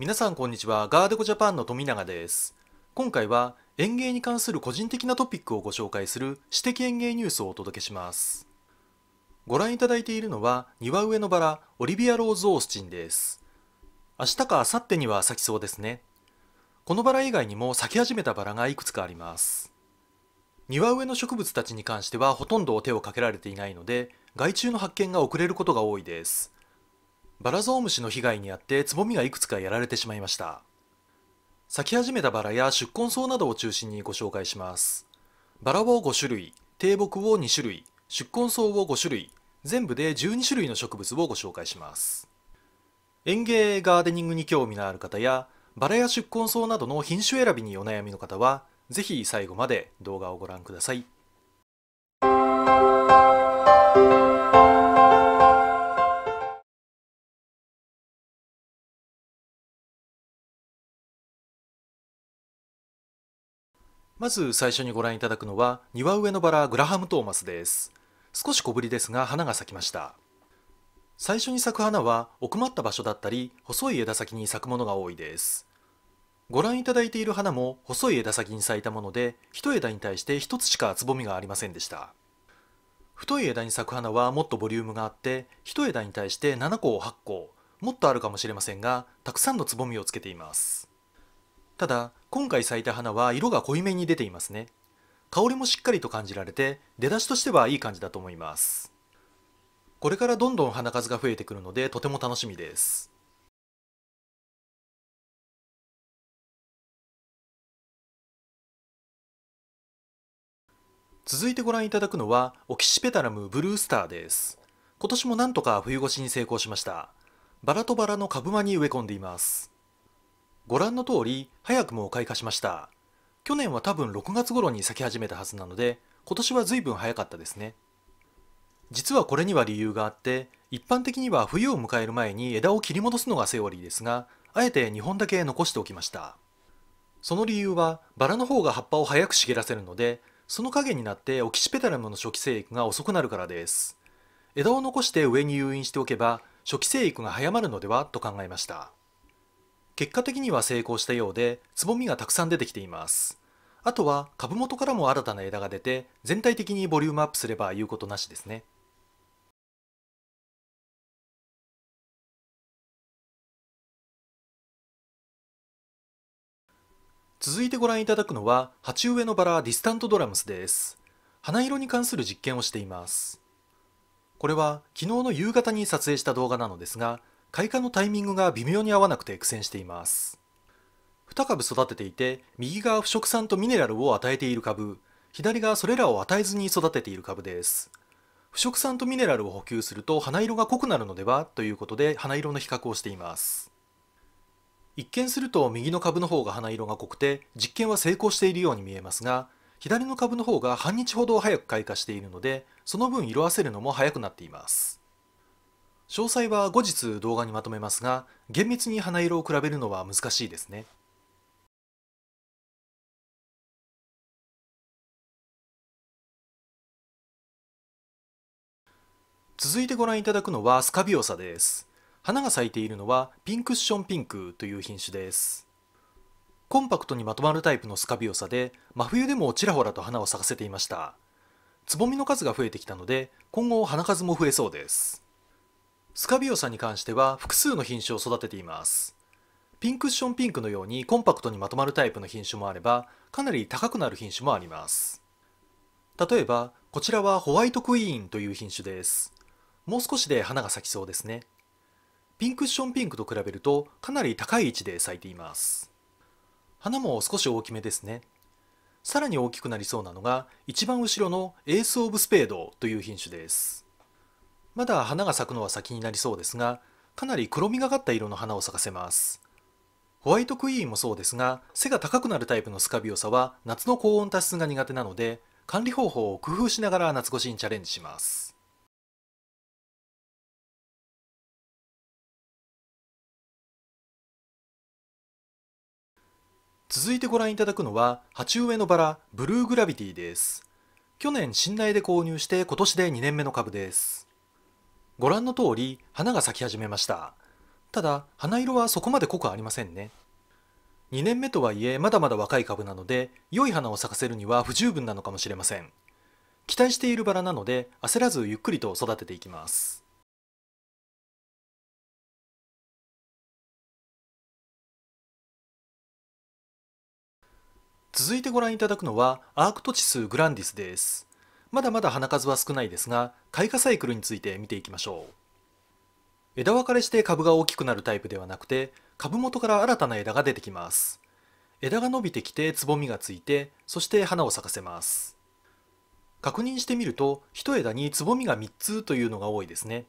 皆さんこんにちはガーデコジャパンの富永です今回は園芸に関する個人的なトピックをご紹介する私的園芸ニュースをお届けしますご覧いただいているのは庭植えのバラオリビアローズオースチンです明日か明後日には咲きそうですねこのバラ以外にも咲き始めたバラがいくつかあります庭植えの植物たちに関してはほとんど手をかけられていないので害虫の発見が遅れることが多いですバラゾウムシの被害にあってつぼみがいくつかやられてしまいました咲き始めたバラや宿根草などを中心にご紹介しますバラを5種類低木を2種類宿根草を5種類全部で12種類の植物をご紹介します園芸ガーデニングに興味のある方やバラや宿根草などの品種選びにお悩みの方は是非最後まで動画をご覧くださいまず最初にご覧いただくのは庭植えのバラグラハムトーマスです少し小ぶりですが花が咲きました最初に咲く花は奥まった場所だったり細い枝先に咲くものが多いですご覧いただいている花も細い枝先に咲いたもので一枝に対して1つしかつぼみがありませんでした太い枝に咲く花はもっとボリュームがあって一枝に対して7個8個もっとあるかもしれませんがたくさんのつぼみをつけていますただ今回咲いた花は色が濃いめに出ていますね香りもしっかりと感じられて出だしとしてはいい感じだと思いますこれからどんどん花数が増えてくるのでとても楽しみです続いてご覧いただくのはオキシペタラムブルースターです今年もなんとか冬越しに成功しましたバラとバラの株間に植え込んでいますご覧の通り早くも開花しました去年は多分6月頃に咲き始めたはずなので今年は随分早かったですね実はこれには理由があって一般的には冬を迎える前に枝を切り戻すのがセオリーですがあえて2本だけ残しておきましたその理由はバラの方が葉っぱを早く茂らせるのでその影になってオキシペタラムの初期生育が遅くなるからです枝を残して上に誘引しておけば初期生育が早まるのではと考えました結果的には成功したようでつぼみがたくさん出てきていますあとは株元からも新たな枝が出て全体的にボリュームアップすれば言うことなしですね続いてご覧いただくのは鉢植えのバラディスタントドラムスです花色に関する実験をしていますこれは昨日の夕方に撮影した動画なのですが開花のタイミングが微妙に合わなくて苦戦しています。2株育てていて、右側腐食酸とミネラルを与えている株、左側それらを与えずに育てている株です。腐食酸とミネラルを補給すると花色が濃くなるのではということで花色の比較をしています。一見すると右の株の方が花色が濃くて実験は成功しているように見えますが左の株の方が半日ほど早く開花しているのでその分色あせるのも早くなっています詳細は後日動画にまとめますが厳密に花色を比べるのは難しいですね。続いてご覧いただくのはスカビオサです。花が咲いているのはピンクッションピンクという品種です。コンパクトにまとまるタイプのスカビオサで真冬でもちらほらと花を咲かせていました。つぼみの数が増えてきたので今後花数も増えそうです。スカビオさんに関しては複数の品種を育てていますピンクッションピンクのようにコンパクトにまとまるタイプの品種もあればかなり高くなる品種もあります例えばこちらはホワイトクイーンという品種ですもう少しで花が咲きそうですねピンクッションピンクと比べるとかなり高い位置で咲いています花も少し大きめですねさらに大きくなりそうなのが一番後ろのエース・オブ・スペードという品種ですまだ花が咲くのは先になりそうですが、かなり黒みがかった色の花を咲かせます。ホワイトクイーンもそうですが、背が高くなるタイプのスカビオサは夏の高温多湿が苦手なので、管理方法を工夫しながら夏越しにチャレンジします。続いてご覧いただくのは、鉢植えのバラ、ブルーグラビティです。去年、信頼で購入して今年で2年目の株です。ご覧の通り花が咲き始めましたただ花色はそこまで濃くありませんね2年目とはいえまだまだ若い株なので良い花を咲かせるには不十分なのかもしれません期待しているバラなので焦らずゆっくりと育てていきます続いてご覧いただくのはアークトチスグランディスですまだまだ花数は少ないですが開花サイクルについて見ていきましょう枝分かれして株が大きくなるタイプではなくて株元から新たな枝が出てきます枝が伸びてきてつぼみがついてそして花を咲かせます確認してみると一枝につぼみが3つというのが多いですね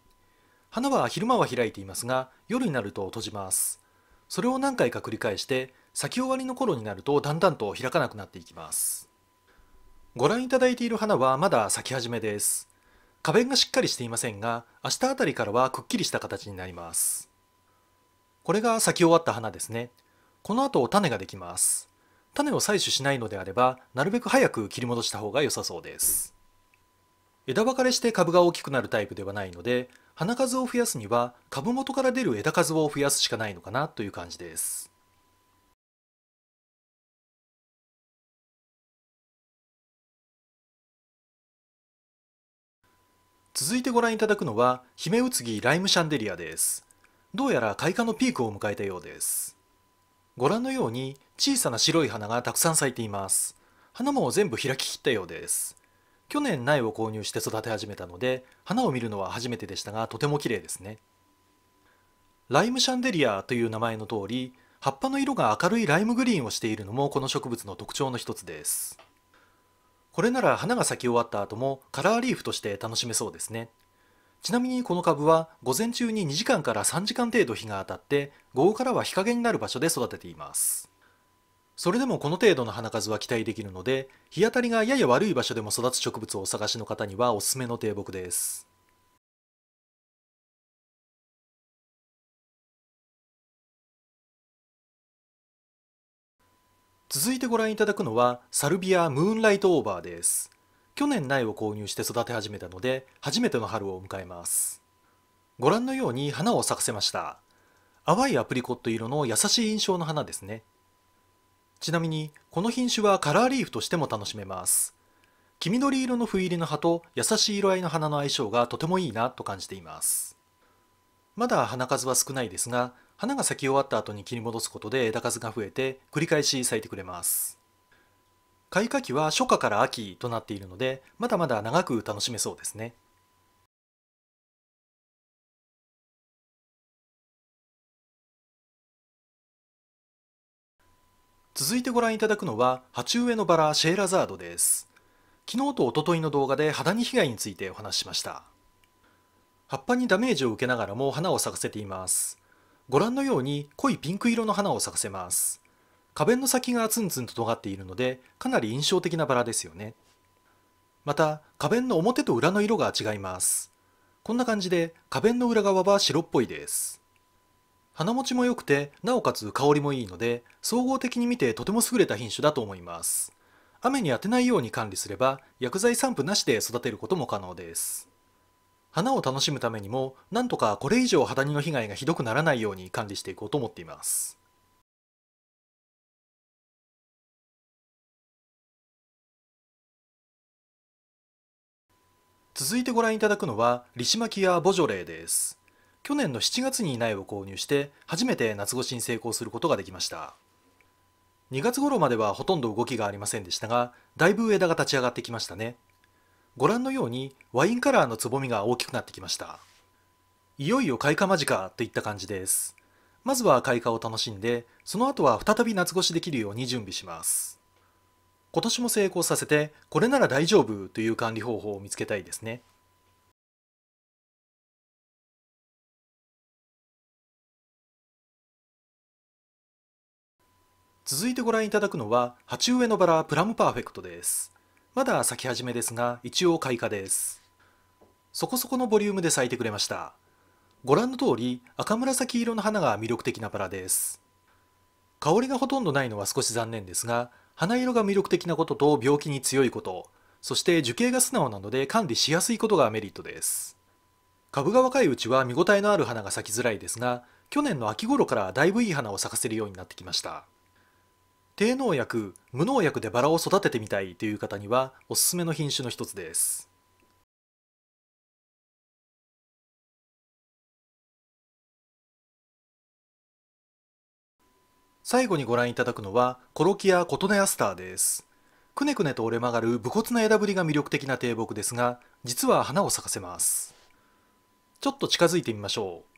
花は昼間は開いていますが夜になると閉じますそれを何回か繰り返して咲き終わりの頃になるとだんだんと開かなくなっていきますご覧いただいている花はまだ咲き始めです。花弁がしっかりしていませんが、明日あたりからはくっきりした形になります。これが咲き終わった花ですね。この後種ができます。種を採取しないのであれば、なるべく早く切り戻した方が良さそうです。枝分かれして株が大きくなるタイプではないので、花数を増やすには株元から出る枝数を増やすしかないのかなという感じです。続いてご覧いただくのは姫うつぎライムシャンデリアですどうやら開花のピークを迎えたようですご覧のように小さな白い花がたくさん咲いています花も全部開ききったようです去年苗を購入して育て始めたので花を見るのは初めてでしたがとても綺麗ですねライムシャンデリアという名前の通り葉っぱの色が明るいライムグリーンをしているのもこの植物の特徴の一つですこれなら花が咲き終わった後もカラーリーフとして楽しめそうですねちなみにこの株は午前中に2時間から3時間程度日が当たって午後からは日陰になる場所で育てていますそれでもこの程度の花数は期待できるので日当たりがやや悪い場所でも育つ植物をお探しの方にはおすすめの低木です続いてご覧いただくのはサルビアムーンライトオーバーです去年苗を購入して育て始めたので初めての春を迎えますご覧のように花を咲かせました淡いアプリコット色の優しい印象の花ですねちなみにこの品種はカラーリーフとしても楽しめます黄緑色の斑入りの葉と優しい色合いの花の相性がとてもいいなと感じていますまだ花数は少ないですが花が咲き終わった後に切り戻すことで枝数が増えて繰り返し咲いてくれます開花期は初夏から秋となっているのでまだまだ長く楽しめそうですね続いてご覧いただくのは鉢植えのバラシェーラザードです昨日と一昨日の動画で肌に被害についてお話ししました葉っぱにダメージを受けながらも花を咲かせていますご覧のように濃いピンク色の花を咲かせます花弁の先がツンツンと尖っているのでかなり印象的なバラですよねまた花弁の表と裏の色が違いますこんな感じで花弁の裏側は白っぽいです花持ちも良くてなおかつ香りもいいので総合的に見てとても優れた品種だと思います雨に当てないように管理すれば薬剤散布なしで育てることも可能です花を楽しむためにもなんとかこれ以上ハダニの被害がひどくならないように管理していこうと思っています続いてご覧いただくのはリシマキア・ボジョレーです去年の7月に苗を購入して初めて夏越しに成功することができました2月頃まではほとんど動きがありませんでしたがだいぶ枝が立ち上がってきましたねご覧のようにワインカラーのつぼみが大きくなってきましたいよいよ開花間近といった感じですまずは開花を楽しんでその後は再び夏越しできるように準備します今年も成功させてこれなら大丈夫という管理方法を見つけたいですね続いてご覧いただくのは鉢植えのバラプラムパーフェクトですまだ咲き始めですが一応開花ですそこそこのボリュームで咲いてくれましたご覧の通り赤紫色の花が魅力的なバラです香りがほとんどないのは少し残念ですが花色が魅力的なことと病気に強いことそして樹形が素直なので管理しやすいことがメリットです株が若いうちは見応えのある花が咲きづらいですが去年の秋頃からだいぶいい花を咲かせるようになってきました低農薬無農薬でバラを育ててみたいという方にはおすすめの品種の一つです最後にご覧いただくのはコロキアコトネアスターですくねくねと折れ曲がる武骨な枝ぶりが魅力的な低木ですが実は花を咲かせますちょっと近づいてみましょう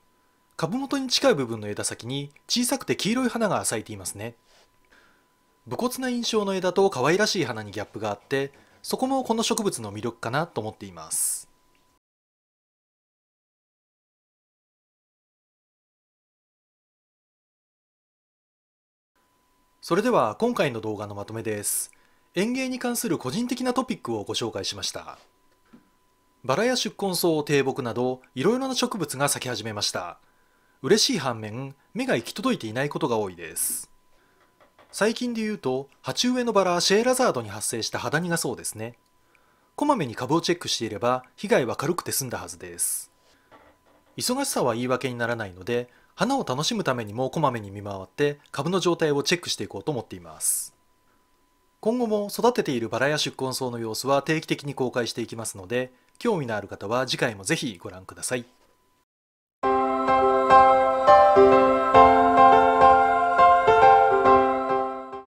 株元に近い部分の枝先に小さくて黄色い花が咲いていますね武骨な印象の枝と可愛らしい花にギャップがあってそこもこの植物の魅力かなと思っていますそれでは今回の動画のまとめです園芸に関する個人的なトピックをご紹介しましたバラや宿根草、低木などいろいろな植物が咲き始めました嬉しい反面目が行き届いていないことが多いです最近で言うと鉢植えのバラシェーラザードに発生した肌ダがそうですねこまめに株をチェックしていれば被害は軽くて済んだはずです忙しさは言い訳にならないので花を楽しむためにもこまめに見回って株の状態をチェックしていこうと思っています今後も育てているバラや宿根草の様子は定期的に公開していきますので興味のある方は次回もぜひご覧ください